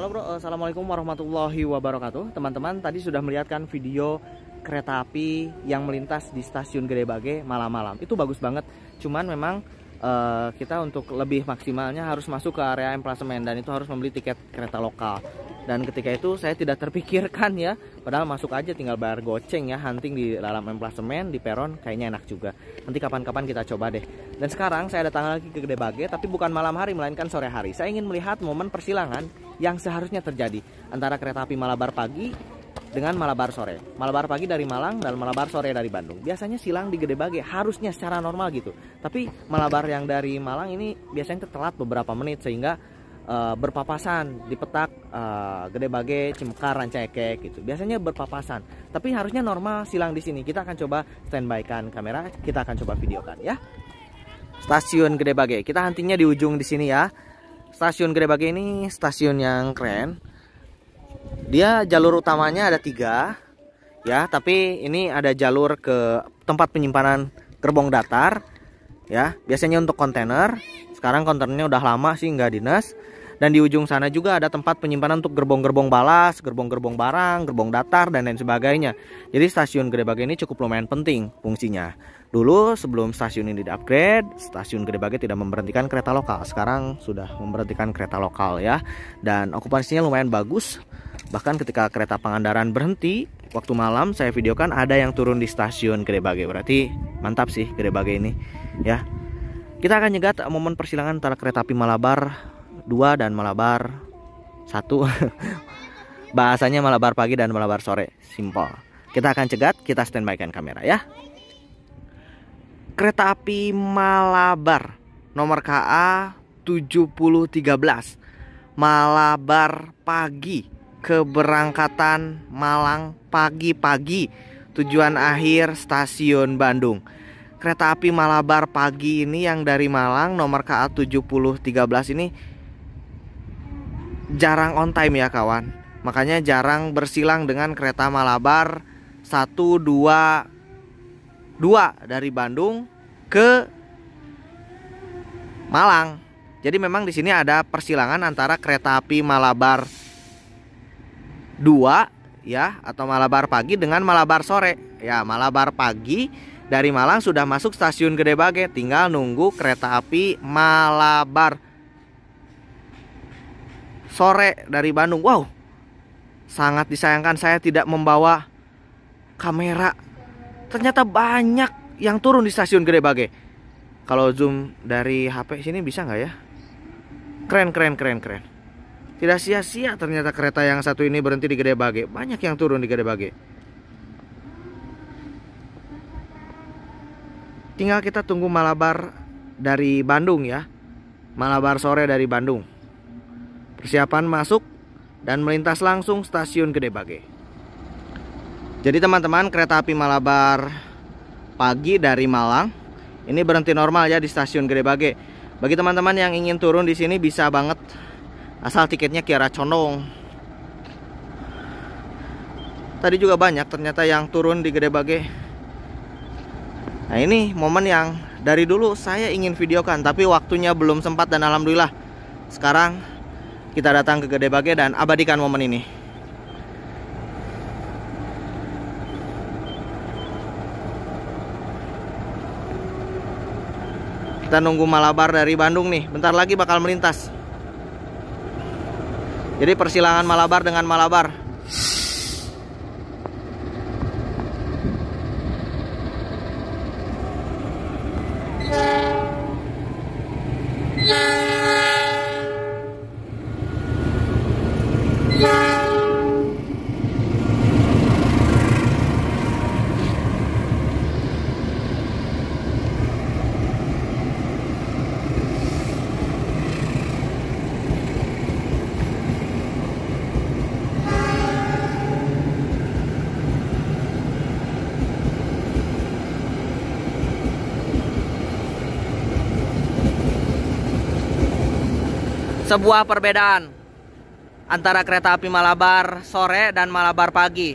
Halo bro, eh, Assalamualaikum warahmatullahi wabarakatuh Teman-teman, tadi sudah melihatkan video kereta api yang melintas di stasiun Gede Bage malam-malam Itu bagus banget, cuman memang uh, kita untuk lebih maksimalnya harus masuk ke area emplasemen dan itu harus membeli tiket kereta lokal dan ketika itu saya tidak terpikirkan ya padahal masuk aja tinggal bayar goceng ya hunting di dalam emplasemen di peron kayaknya enak juga nanti kapan-kapan kita coba deh dan sekarang saya datang lagi ke Gede Bage tapi bukan malam hari melainkan sore hari saya ingin melihat momen persilangan yang seharusnya terjadi antara kereta api Malabar pagi dengan Malabar sore. Malabar pagi dari Malang dan Malabar sore dari Bandung. Biasanya silang di Gede Bage harusnya secara normal gitu. Tapi Malabar yang dari Malang ini biasanya tertelat beberapa menit sehingga uh, berpapasan di petak uh, Gede Bage, Cimekar, Rancaekek gitu. Biasanya berpapasan. Tapi harusnya normal silang di sini. Kita akan coba standby kan kamera, kita akan coba videokan ya. Stasiun Gede Bage. Kita hentinya di ujung di sini ya. Stasiun Gede Bage ini stasiun yang keren dia jalur utamanya ada tiga, ya. Tapi ini ada jalur ke tempat penyimpanan gerbong datar, ya. Biasanya untuk kontainer. Sekarang kontennya udah lama sih nggak dinas. Dan di ujung sana juga ada tempat penyimpanan untuk gerbong-gerbong balas, gerbong-gerbong barang, gerbong datar, dan lain sebagainya. Jadi stasiun Grebage ini cukup lumayan penting fungsinya. Dulu sebelum stasiun ini di-upgrade, stasiun Grebage tidak memberhentikan kereta lokal. Sekarang sudah memberhentikan kereta lokal ya. Dan okupansinya lumayan bagus. Bahkan ketika kereta Pangandaran berhenti, waktu malam saya videokan ada yang turun di stasiun Bage. Berarti mantap sih Bage ini. Ya. Kita akan nyegat momen persilangan antara kereta api Malabar 2 dan Malabar 1. Bahasanya Malabar pagi dan Malabar sore. Simple. Kita akan cegat, kita standby-kan kamera ya. Kereta api Malabar nomor KA 7013 Malabar pagi keberangkatan Malang pagi-pagi tujuan akhir stasiun Bandung. Kereta api Malabar pagi ini yang dari Malang nomor KA 7013 ini jarang on time ya kawan. Makanya jarang bersilang dengan kereta Malabar 122 dari Bandung ke Malang. Jadi memang di sini ada persilangan antara kereta api Malabar dua ya atau Malabar pagi dengan Malabar sore. Ya, Malabar pagi dari Malang sudah masuk stasiun Gede Bage, tinggal nunggu kereta api Malabar sore dari Bandung. Wow. Sangat disayangkan saya tidak membawa kamera. Ternyata banyak yang turun di stasiun Gede Bage. Kalau zoom dari HP sini bisa nggak ya? Keren, keren, keren, keren. Tidak sia-sia ternyata kereta yang satu ini berhenti di Gede Bage. Banyak yang turun di Gede Bage. Tinggal kita tunggu Malabar dari Bandung ya. Malabar sore dari Bandung. Persiapan masuk dan melintas langsung stasiun Gede Bage. Jadi teman-teman kereta api Malabar pagi dari Malang ini berhenti normal ya di stasiun Gede Bage. Bagi teman-teman yang ingin turun di sini bisa banget asal tiketnya Kiara Condong tadi juga banyak ternyata yang turun di Gede Bage nah ini momen yang dari dulu saya ingin videokan tapi waktunya belum sempat dan alhamdulillah sekarang kita datang ke Gede Bage dan abadikan momen ini kita nunggu Malabar dari Bandung nih bentar lagi bakal melintas jadi persilangan Malabar dengan Malabar. Yeah. sebuah perbedaan antara kereta api Malabar sore dan Malabar pagi.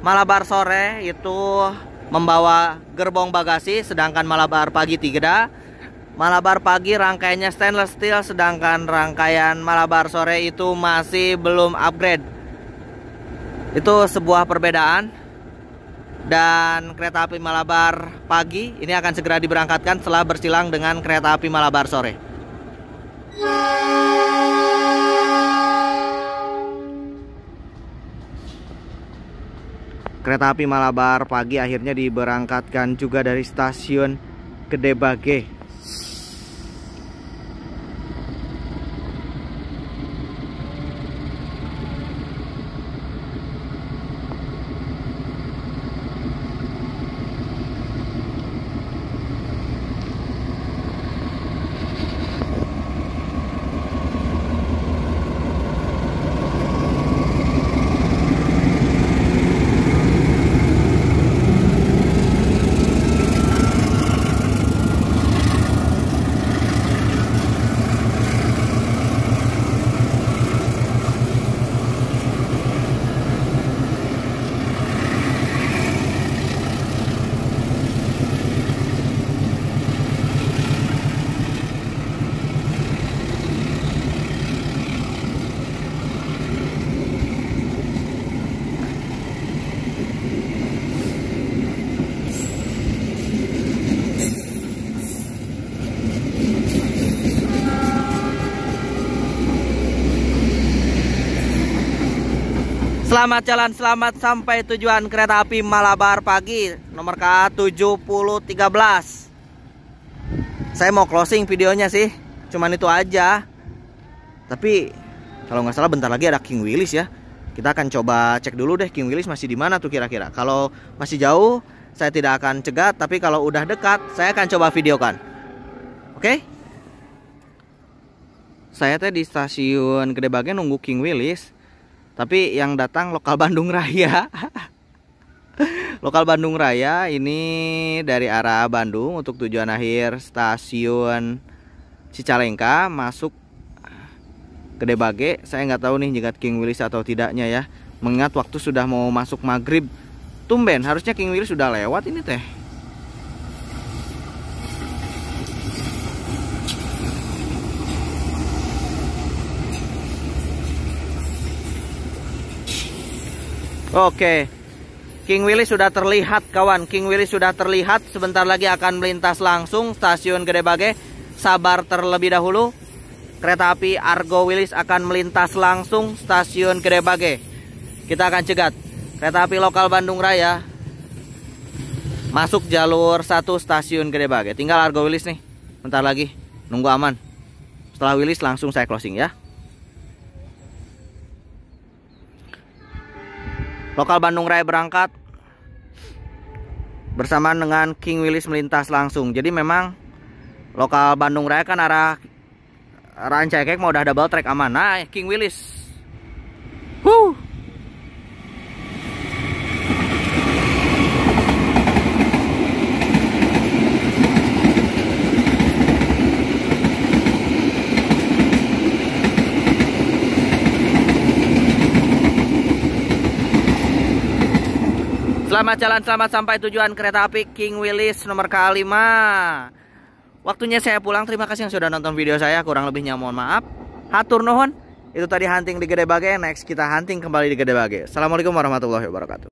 Malabar sore itu membawa gerbong bagasi sedangkan Malabar pagi tidak. Malabar pagi rangkaiannya stainless steel sedangkan rangkaian Malabar sore itu masih belum upgrade. Itu sebuah perbedaan dan kereta api Malabar pagi ini akan segera diberangkatkan setelah bersilang dengan kereta api Malabar sore. Kereta api Malabar pagi akhirnya diberangkatkan juga dari stasiun kedebage. Selamat jalan, selamat sampai tujuan kereta api Malabar pagi Nomor K7013 Saya mau closing videonya sih Cuman itu aja Tapi kalau nggak salah bentar lagi ada King Willis ya Kita akan coba cek dulu deh King Willis masih di mana tuh kira-kira Kalau masih jauh saya tidak akan cegat Tapi kalau udah dekat saya akan coba videokan Oke? Okay? Saya teh di stasiun Gede nunggu King Willis tapi yang datang lokal Bandung Raya lokal Bandung Raya ini dari arah Bandung untuk tujuan akhir stasiun Cicalengka masuk Gede Bage saya nggak tahu nih jengat King Willis atau tidaknya ya mengingat waktu sudah mau masuk maghrib tumben harusnya King Willis sudah lewat ini teh Oke. King Willy sudah terlihat kawan. King Willy sudah terlihat. Sebentar lagi akan melintas langsung stasiun Gede Bage. Sabar terlebih dahulu. Kereta api Argo Willis akan melintas langsung stasiun Gede Bage. Kita akan cegat. Kereta api lokal Bandung Raya masuk jalur 1 stasiun Gede Bage. Tinggal Argo Willis nih. Bentar lagi. Nunggu aman. Setelah Willis langsung saya closing ya. Lokal Bandung Raya berangkat bersamaan dengan King Willis melintas langsung. Jadi memang lokal Bandung Raya kan arah Rancaikek mau udah double track aman. Nah, King Willis Selamat jalan, selamat sampai tujuan kereta api King Willis nomor K5 Waktunya saya pulang, terima kasih yang sudah nonton video saya Kurang lebihnya mohon maaf Hatur nuhun Itu tadi hunting di Gede Bage, next kita hunting kembali di Gede Bage Assalamualaikum warahmatullahi wabarakatuh